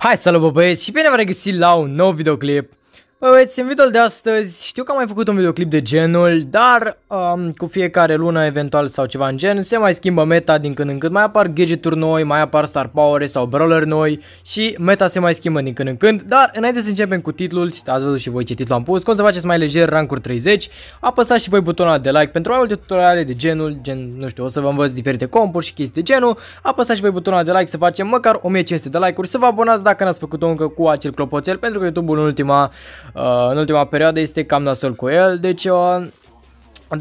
Hai, salut bă băieți și bine v-am regăsit la un nou videoclip Bă, băieți, în videoul de astăzi știu că am mai făcut un videoclip de genul, dar um, cu fiecare lună eventual sau ceva în gen se mai schimbă meta din când în când, mai apar gadgeturi noi, mai apar star power sau brawler noi și meta se mai schimbă din când în când, dar înainte să începem cu titlul, ați văzut și voi ce titlu am pus, cum să faceți mai lejer rancuri 30, apăsați și voi butonul de like pentru mai multe tutoriale de genul, gen, nu știu, o să vă învăț diferite compuri și chestii de genul, apăsați și voi butonul de like să facem măcar 1500 de like-uri, să vă abonați dacă n-ați făcut-o încă cu acel clopoțel pentru că YouTube-ul în ultima Uh, în ultima perioadă este cam nasol cu el, deci uh,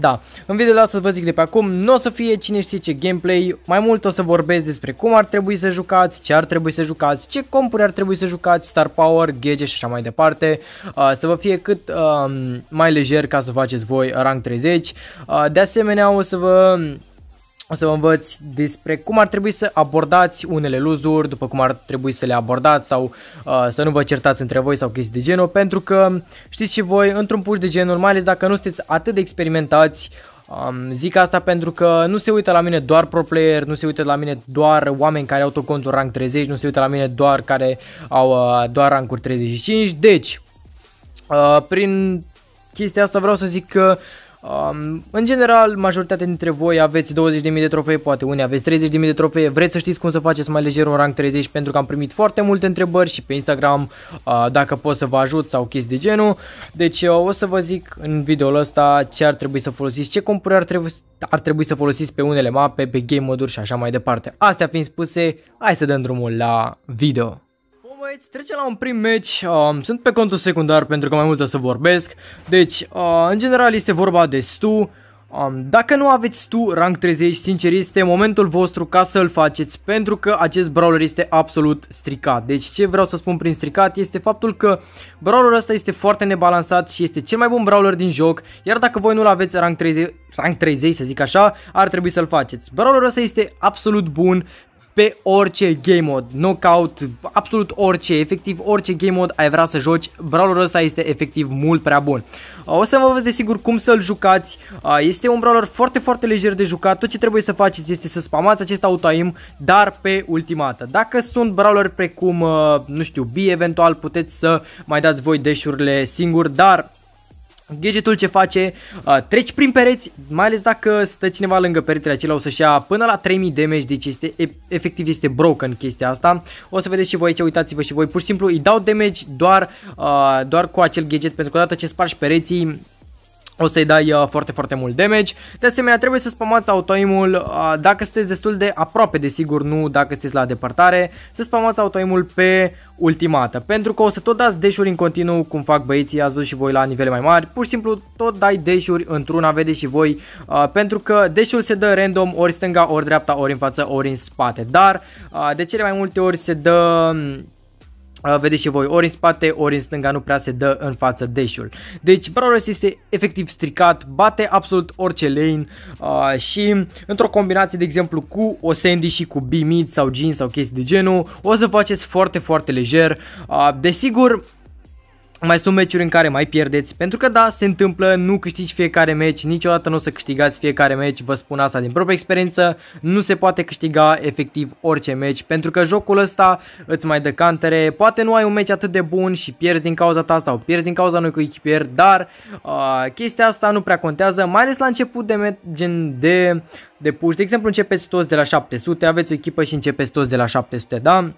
da, în videoul asta vă zic de pe acum, nu o să fie cine știe ce gameplay, mai mult o să vorbesc despre cum ar trebui să jucați, ce ar trebui să jucați, ce compuri ar trebui să jucați, star power, gadget și așa mai departe, uh, să vă fie cât uh, mai lejer ca să faceți voi rank 30, uh, de asemenea o să vă o să vă învăț despre cum ar trebui să abordați unele luzuri, după cum ar trebui să le abordați sau uh, să nu vă certați între voi sau chestii de genul, pentru că știți și voi, într-un puș de genul, mai ales dacă nu sunteți atât de experimentați, um, zic asta pentru că nu se uită la mine doar pro player, nu se uită la mine doar oameni care au tot contul rank 30, nu se uită la mine doar care au uh, doar rancuri 35, deci uh, prin chestia asta vreau să zic că uh, Um, în general, majoritatea dintre voi aveți 20.000 de trofee, poate unii aveți 30.000 de trofee, vreți să știți cum să faceți mai lejer un rank 30 pentru că am primit foarte multe întrebări și pe Instagram uh, dacă pot să vă ajut sau chestii de genul. Deci uh, o să vă zic în videoul ăsta ce ar trebui să folosiți, ce compuri ar trebui, ar trebui să folosiți pe unele mape, pe game moduri și așa mai departe. Astea fiind spuse, hai să dăm drumul la video băieți, trecem la un prim match, um, sunt pe contul secundar pentru că mai mult o să vorbesc, deci uh, în general este vorba de Stu, um, dacă nu aveți Stu rank 30, sincer este momentul vostru ca să-l faceți pentru că acest brawler este absolut stricat, deci ce vreau să spun prin stricat este faptul că brawlerul ăsta este foarte nebalansat și este cel mai bun brawler din joc, iar dacă voi nu-l aveți rank 30, rank 30 să zic așa, ar trebui să-l faceți. Brawlerul ăsta este absolut bun, pe orice game mode, knockout, absolut orice, efectiv orice game mode ai vrea să joci, brawlerul ăsta este efectiv mult prea bun. O să vă văd desigur cum să-l jucați, este un brawler foarte, foarte lejer de jucat, tot ce trebuie să faceți este să spamați acest auto-aim, dar pe ultimată. Dacă sunt brawler precum, uh, nu știu, B eventual, puteți să mai dați voi deșurile singur, dar Gadgetul ce face, uh, treci prin pereți, mai ales dacă stă cineva lângă peretele acela, o să-și ia până la 3000 damage, deci este, efectiv este broken chestia asta. O să vedeți și voi aici, uitați-vă și voi, pur și simplu îi dau damage doar, uh, doar cu acel gadget, pentru că odată ce spargi pereții, o să-i dai uh, foarte, foarte mult damage. De asemenea, trebuie să spamați autoimul uh, dacă sunteți destul de aproape, de sigur nu dacă sunteți la departare, să spamați autoimul pe ultimată. Pentru că o să tot dați deșuri în continuu, cum fac băieții, ați văzut și voi la nivele mai mari, pur și simplu tot dai deșuri într-una, vedeți și voi, uh, pentru că deșul se dă random ori stânga, ori dreapta, ori în față, ori în spate. Dar uh, de cele mai multe ori se dă... Mm, vedeți și voi, ori în spate, ori în stânga, nu prea se dă în față deșul. Deci Brawlers este efectiv stricat, bate absolut orice lane uh, și într-o combinație, de exemplu, cu o Sandy și cu B-Mid sau Jean sau chestii de genul, o să faceți foarte, foarte lejer. Uh, desigur, mai sunt meciuri în care mai pierdeți, pentru că da, se întâmplă, nu câștigi fiecare meci, niciodată nu o să câștigați fiecare meci, vă spun asta din propria experiență, nu se poate câștiga efectiv orice meci, pentru că jocul ăsta îți mai dă cantere, poate nu ai un meci atât de bun și pierzi din cauza ta sau pierzi din cauza unui echipier, dar uh, chestia asta nu prea contează, mai ales la început de, gen de, de de exemplu începeți toți de la 700, aveți o echipă și începeți toți de la 700, da?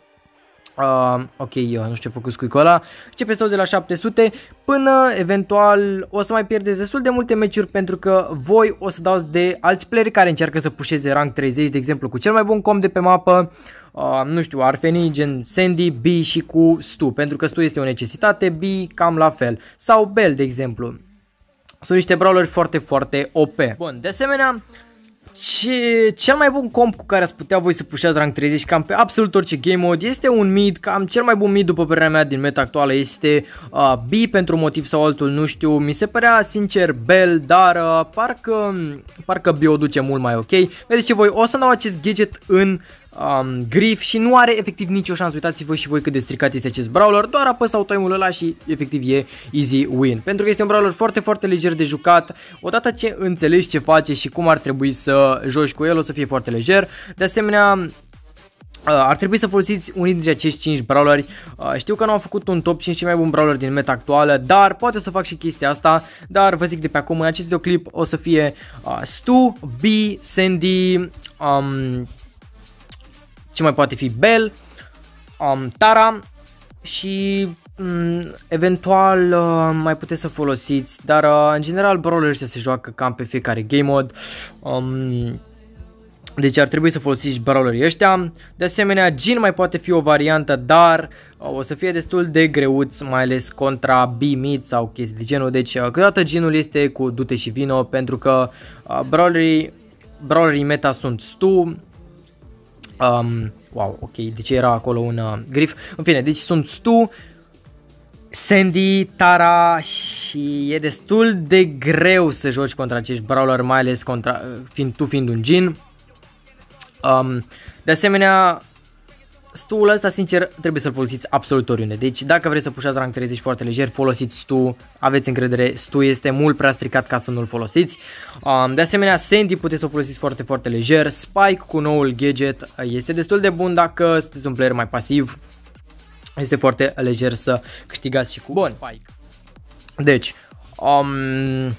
Uh, ok, eu nu știu ce făcut cu ăla. Începe deci, să de la 700 până eventual o să mai pierdeți destul de multe meciuri pentru că voi o să dați de alți playeri care încearcă să pușeze rank 30, de exemplu, cu cel mai bun com de pe mapă. Uh, nu știu, ar gen Sandy, B și cu Stu, pentru că Stu este o necesitate, B cam la fel. Sau Bell, de exemplu. Sunt niște brawleri foarte, foarte OP. Bun, de asemenea, ce, cel mai bun comp cu care ați putea voi să pușați rank 30 cam pe absolut orice game mode este un mid, cam cel mai bun mid după părerea mea din meta actuală este uh, B pentru un motiv sau altul, nu știu, mi se părea sincer Bell, dar uh, parcă, parcă B o duce mult mai ok. Vedeți ce voi, o să dau acest gadget în um, grif și nu are efectiv nicio șansă. Uitați-vă și voi cât de stricat este acest brawler, doar apăsau autoimul ăla și efectiv e easy win. Pentru că este un brawler foarte, foarte lejer de jucat, odată ce înțelegi ce face și cum ar trebui să joci cu el, o să fie foarte lejer. De asemenea, uh, ar trebui să folosiți unii dintre acești 5 brawleri. Uh, știu că nu am făcut un top 5 cei mai buni brawler din meta actuală, dar poate o să fac și chestia asta, dar vă zic de pe acum, în acest videoclip o să fie uh, Stu, B, Sandy, um, ce mai poate fi Bell, um, Tara și um, eventual uh, mai puteți să folosiți, dar uh, în general brawler ăștia se joacă cam pe fiecare game mod. Um, deci ar trebui să folosiți brawlerii ăștia. De asemenea, Jin mai poate fi o variantă, dar uh, o să fie destul de greuț, mai ales contra b sau chestii de genul. Deci uh, câteodată Jinul este cu dute și vino pentru că uh, brawlerii, brawlerii meta sunt Stu, Um, wow, ok, deci era acolo un uh, grif. În fine, deci sunt Stu, Sandy, Tara și e destul de greu să joci contra acești brawler, mai ales contra, uh, fiind, tu fiind un gin. Um, de asemenea, Stuul ăsta, sincer, trebuie să-l folosiți absolut oriunde. Deci dacă vreți să pușați rang 30 foarte lejer, folosiți Stu, aveți încredere, Stu este mult prea stricat ca să nu-l folosiți. Um, de asemenea, Sandy puteți să o folosiți foarte, foarte lejer. Spike cu noul gadget este destul de bun dacă sunteți un player mai pasiv. Este foarte lejer să câștigați și cu Bun. Spike. Deci, um,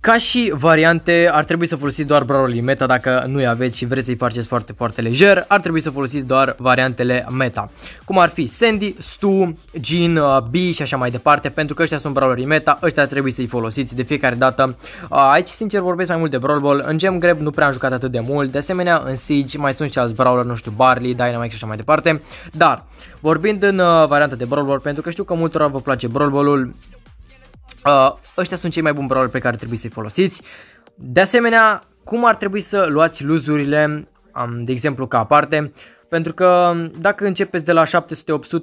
ca și variante, ar trebui să folosiți doar Brawley Meta dacă nu i-ați aveți și vreți să-i faceți foarte, foarte lejer. Ar trebui să folosiți doar variantele Meta, cum ar fi Sandy, Stu, Jean, uh, B și așa mai departe, pentru că ăștia sunt brawl Meta, ăștia trebuie să-i folosiți de fiecare dată. Uh, aici, sincer, vorbesc mai mult de Brawl Ball. În Gem Grab nu prea am jucat atât de mult, de asemenea, în Siege mai sunt și alți Brawler, nu știu, Barley, Dynamite și așa mai departe. Dar, vorbind în uh, varianta de Brawl Ball, pentru că știu că multora vă place Brawl Ball-ul, Uh, ăștia sunt cei mai buni brawler pe care trebuie să-i folosiți. De asemenea, cum ar trebui să luați luzurile, um, de exemplu ca aparte, pentru că um, dacă începeți de la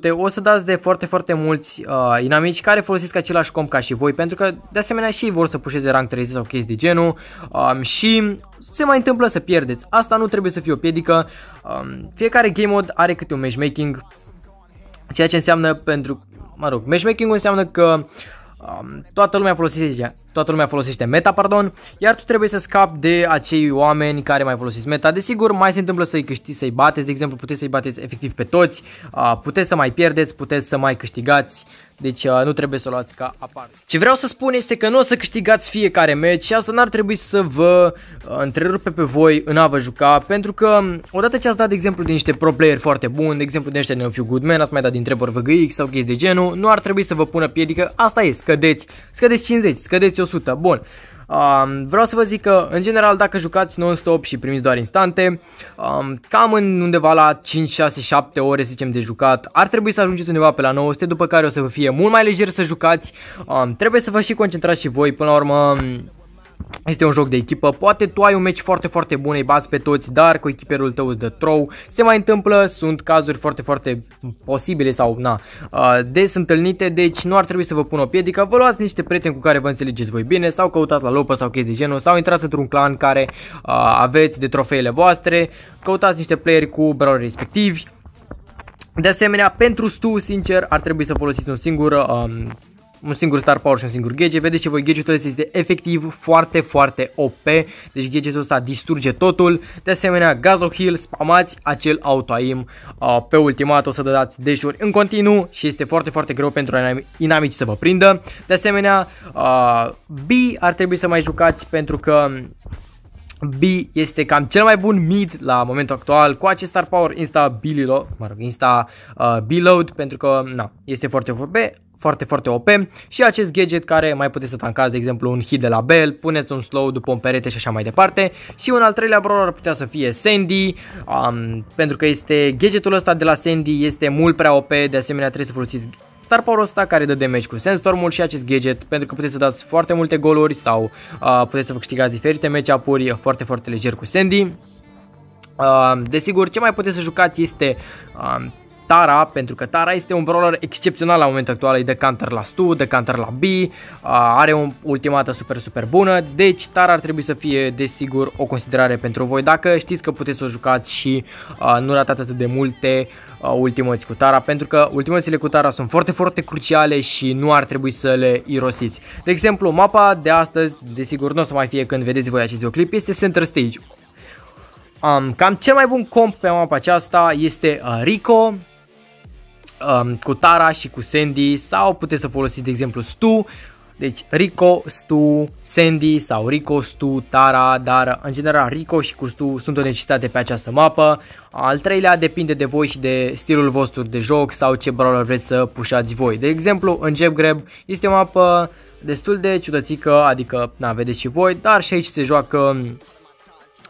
700-800 o să dați de foarte foarte mulți uh, inamici care folosesc același comp ca și voi pentru că de asemenea și ei vor să pușeze rang 30 sau chestii de genul um, și se mai întâmplă să pierdeți. Asta nu trebuie să fie o piedică, um, fiecare game mode are câte un matchmaking, ceea ce înseamnă pentru, mă rog, matchmaking înseamnă că uh, um, toată lumea folosește, toată lumea folosește meta, pardon, iar tu trebuie să scapi de acei oameni care mai folosesc meta. Desigur, mai se întâmplă să-i câștigi, să-i bateți, de exemplu, puteți să-i bateți efectiv pe toți, uh, puteți să mai pierdeți, puteți să mai câștigați, deci uh, nu trebuie să o luați ca aparte. Ce vreau să spun este că nu o să câștigați fiecare meci și asta n-ar trebui să vă uh, întrerupe pe voi în a vă juca, pentru că um, odată ce ați dat, de exemplu, de niște pro player foarte buni, de exemplu, de niște Neofiu Goodman, ați mai dat din Trevor VGX sau chestii de genul, nu ar trebui să vă pună piedică, asta e, scădeți, scădeți 50, scădeți 100, bun. Um, vreau să vă zic că, în general, dacă jucați non-stop și primiți doar instante, um, cam în undeva la 5, 6, 7 ore, să zicem, de jucat, ar trebui să ajungeți undeva pe la 900, după care o să vă fie mult mai lejer să jucați. Um, trebuie să vă și concentrați și voi, până la urmă... Este un joc de echipă, poate tu ai un meci foarte, foarte bun, îi bați pe toți, dar cu echiperul tău îți dă Se mai întâmplă, sunt cazuri foarte, foarte posibile sau na, uh, des întâlnite, deci nu ar trebui să vă pun o piedică. Vă luați niște prieteni cu care vă înțelegeți voi bine sau căutați la lopă sau chestii de genul sau intrați într-un clan care uh, aveți de trofeele voastre, căutați niște playeri cu brawl respectivi. De asemenea, pentru stu, sincer, ar trebui să folosiți un singur um, un singur Star Power și un singur gadget. Vedeți ce voi, gadgetul ăsta este efectiv foarte, foarte OP. Deci gadgetul ăsta distruge totul. De asemenea, Gazo Hill, spamați acel auto aim uh, pe ultimat, o să dați deșuri în continuu și este foarte, foarte greu pentru inamici să vă prindă. De asemenea, uh, B ar trebui să mai jucați pentru că B este cam cel mai bun mid la momentul actual cu acest star power insta mă rog, insta uh, load pentru că na, este foarte OP, foarte, foarte OP și acest gadget care mai puteți să tancați, de exemplu, un hit de la Bell, puneți un slow după un perete și așa mai departe și un al treilea brawler ar putea să fie Sandy, um, pentru că este gadgetul ăsta de la Sandy este mult prea OP, de asemenea trebuie să folosiți Star Power ăsta care dă damage cu Sandstorm-ul și acest gadget pentru că puteți să dați foarte multe goluri sau uh, puteți să vă câștigați diferite match-up-uri foarte foarte leger cu Sandy. Uh, desigur, ce mai puteți să jucați este uh, Tara, pentru că Tara este un brawler excepțional la momentul actual, e de counter la Stu, de counter la B, are o ultimată super super bună, deci Tara ar trebui să fie desigur o considerare pentru voi dacă știți că puteți să o jucați și nu ratați atât de multe ultimăți cu Tara, pentru că ultimățile cu Tara sunt foarte foarte cruciale și nu ar trebui să le irosiți. De exemplu, mapa de astăzi, desigur nu o să mai fie când vedeți voi acest videoclip, este Center Stage. Um, cam cel mai bun comp pe mapa aceasta este Rico, um, cu Tara și cu Sandy sau puteți să folosiți de exemplu Stu, deci Rico, Stu, Sandy sau Rico, Stu, Tara, dar în general Rico și cu Stu sunt o necesitate pe această mapă. Al treilea depinde de voi și de stilul vostru de joc sau ce brawler vreți să pușați voi. De exemplu, în Jeb Grab este o mapă destul de ciudățică, adică na, vedeți și voi, dar și aici se joacă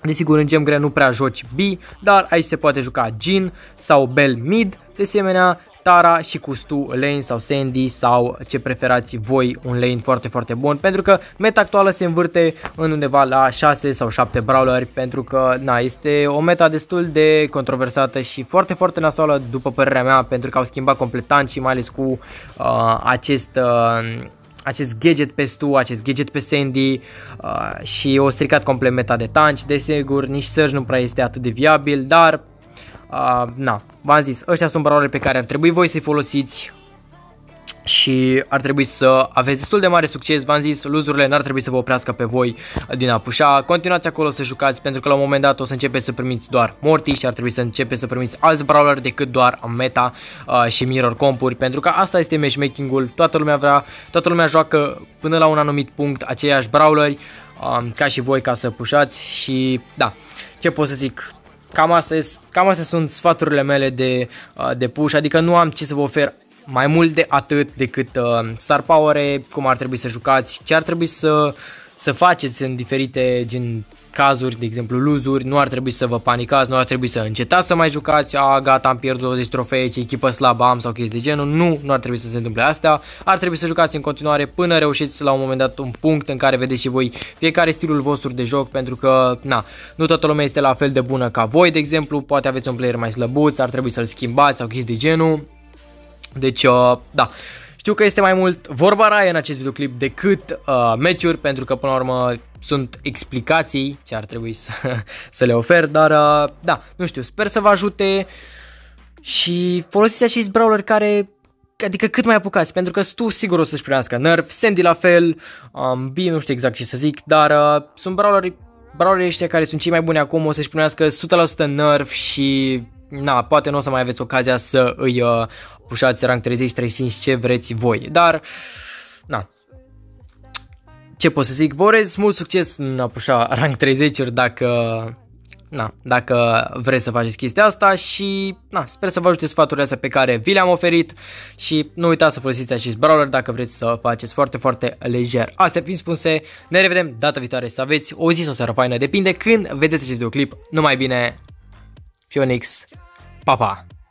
Desigur, în gem grea nu prea joci B, dar aici se poate juca Jin sau Bell Mid, de asemenea, Tara și cu Stu lane sau Sandy sau ce preferați voi un lane foarte foarte bun pentru că meta actuală se învârte în undeva la 6 sau 7 brawleri pentru că na, este o meta destul de controversată și foarte foarte nasoală după părerea mea pentru că au schimbat completant și mai ales cu uh, acest uh, acest gadget pe Stu, acest gadget pe Sandy uh, și o stricat complementa de tanci, desigur, nici Surge nu prea este atât de viabil, dar Uh, na, v-am zis, ăștia sunt baroarele pe care ar trebui voi să-i folosiți și ar trebui să aveți destul de mare succes, v-am zis, luzurile n-ar trebui să vă oprească pe voi din a pușa, continuați acolo să jucați pentru că la un moment dat o să începeți să primiți doar morti și ar trebui să începeți să primiți alți brawler decât doar meta uh, și mirror compuri, pentru că asta este matchmaking-ul, toată lumea vrea, toată lumea joacă până la un anumit punct aceiași brawleri, uh, ca și voi ca să pușați și da, ce pot să zic, Cam astea, cam astea sunt sfaturile mele de, uh, de push, adică nu am ce să vă ofer mai mult de atât decât uh, star power cum ar trebui să jucați, ce ar trebui să, să faceți în diferite gen cazuri, de exemplu luzuri, nu ar trebui să vă panicați, nu ar trebui să încetați să mai jucați, a gata am pierdut 20 trofee, ce echipă slabă am sau chestii de genul, nu, nu ar trebui să se întâmple astea, ar trebui să jucați în continuare până reușiți la un moment dat un punct în care vedeți și voi fiecare stilul vostru de joc, pentru că, na, nu toată lumea este la fel de bună ca voi, de exemplu, poate aveți un player mai slăbuț, ar trebui să-l schimbați sau chestii de genul, deci, uh, da, știu că este mai mult vorba raie în acest videoclip decât uh, meciuri, pentru că până la urmă sunt explicații ce ar trebui să, să le ofer, dar uh, da, nu știu, sper să vă ajute și folosiți acești brawler care adică cât mai apucați, pentru că tu sigur o să-și primească nerf, Sandy la fel, um, B nu știu exact ce să zic, dar uh, sunt brawleri, brawlerii ăștia care sunt cei mai buni acum, o să-și primească 100% nerf și na, poate nu o să mai aveți ocazia să îi uh, pușați rang 30-35 ce vreți voi, dar na, ce pot să zic, vă urez mult succes în pușa rank 30 dacă, na, dacă vreți să faceți chestia asta și na, sper să vă ajute sfaturile astea pe care vi le-am oferit și nu uitați să folosiți acest brawler dacă vreți să faceți foarte, foarte lejer. Astea fiind spuse, ne revedem data viitoare să aveți o zi sau seară faină, depinde când vedeți acest videoclip. Numai bine, Phoenix, papa! pa!